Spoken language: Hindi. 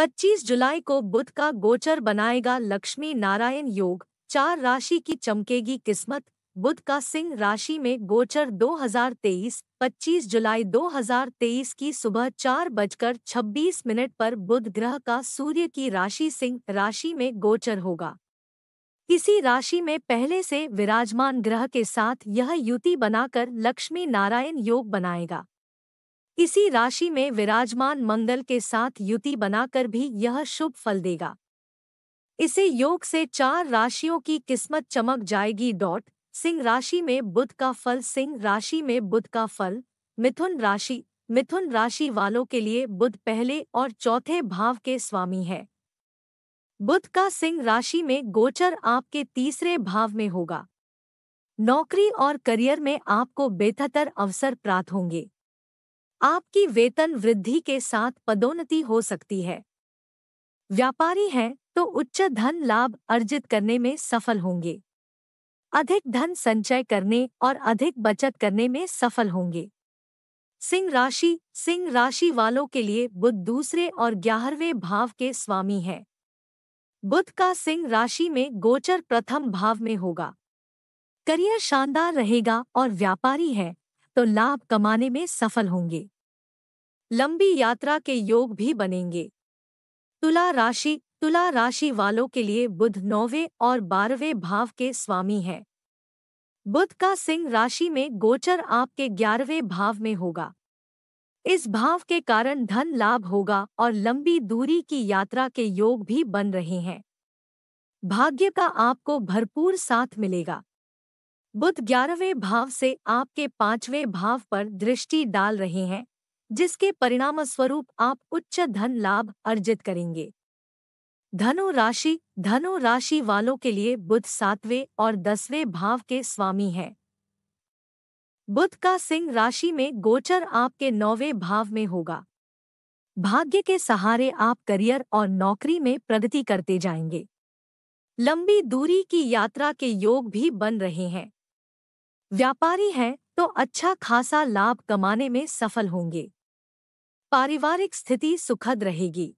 25 जुलाई को बुध का गोचर बनाएगा लक्ष्मी नारायण योग चार राशि की चमकेगी किस्मत बुध का सिंह राशि में गोचर 2023 25 जुलाई 2023 की सुबह चार बजकर छब्बीस मिनट पर बुध ग्रह का सूर्य की राशि सिंह राशि में गोचर होगा इसी राशि में पहले से विराजमान ग्रह के साथ यह युति बनाकर लक्ष्मी नारायण योग बनाएगा इसी राशि में विराजमान मंगल के साथ युति बनाकर भी यह शुभ फल देगा इसे योग से चार राशियों की किस्मत चमक जाएगी डॉट सिंह राशि में बुध का फल सिंह राशि में बुध का फल मिथुन राशि मिथुन राशि वालों के लिए बुध पहले और चौथे भाव के स्वामी है बुध का सिंह राशि में गोचर आपके तीसरे भाव में होगा नौकरी और करियर में आपको बेहतर अवसर प्राप्त होंगे आपकी वेतन वृद्धि के साथ पदोन्नति हो सकती है व्यापारी हैं तो उच्च धन लाभ अर्जित करने में सफल होंगे अधिक धन संचय करने और अधिक बचत करने में सफल होंगे सिंह राशि सिंह राशि वालों के लिए बुध दूसरे और ग्यारहवें भाव के स्वामी हैं बुध का सिंह राशि में गोचर प्रथम भाव में होगा करियर शानदार रहेगा और व्यापारी है तो लाभ कमाने में सफल होंगे लंबी यात्रा के योग भी बनेंगे तुला राशि तुला राशि वालों के लिए बुध नौवे और बारहवें भाव के स्वामी हैं बुध का सिंह राशि में गोचर आपके ग्यारहवें भाव में होगा इस भाव के कारण धन लाभ होगा और लंबी दूरी की यात्रा के योग भी बन रहे हैं भाग्य का आपको भरपूर साथ मिलेगा बुध ग्यारहवें भाव से आपके पांचवें भाव पर दृष्टि डाल रहे हैं जिसके परिणाम स्वरूप आप उच्च धन लाभ अर्जित करेंगे धनु राशि धनु राशि वालों के लिए बुध सातवें और दसवें भाव के स्वामी हैं बुध का सिंह राशि में गोचर आपके नौवें भाव में होगा भाग्य के सहारे आप करियर और नौकरी में प्रगति करते जाएंगे लंबी दूरी की यात्रा के योग भी बन रहे हैं व्यापारी हैं तो अच्छा खासा लाभ कमाने में सफल होंगे पारिवारिक स्थिति सुखद रहेगी